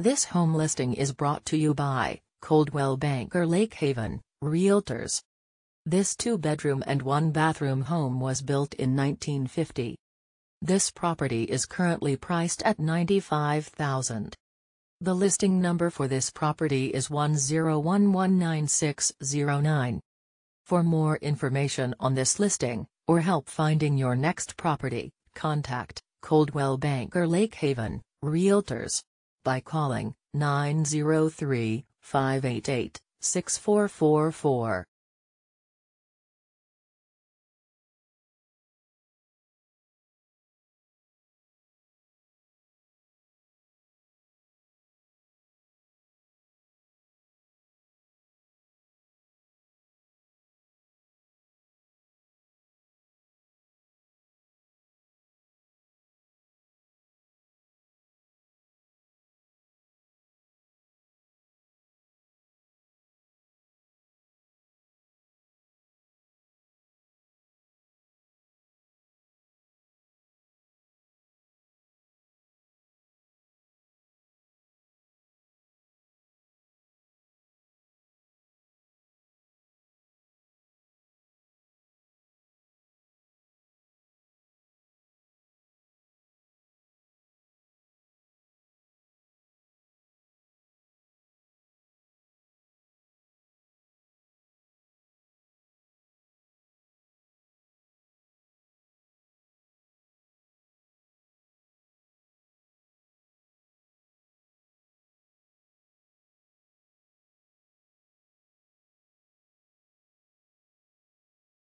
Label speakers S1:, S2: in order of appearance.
S1: This home listing is brought to you by Coldwell Banker Lake Haven, Realtors. This two-bedroom and one-bathroom home was built in 1950. This property is currently priced at $95,000. The listing number for this property is one zero one one nine six zero nine. For more information on this listing, or help finding your next property, contact Coldwell Banker Lake Haven, Realtors by calling 903 588 6444.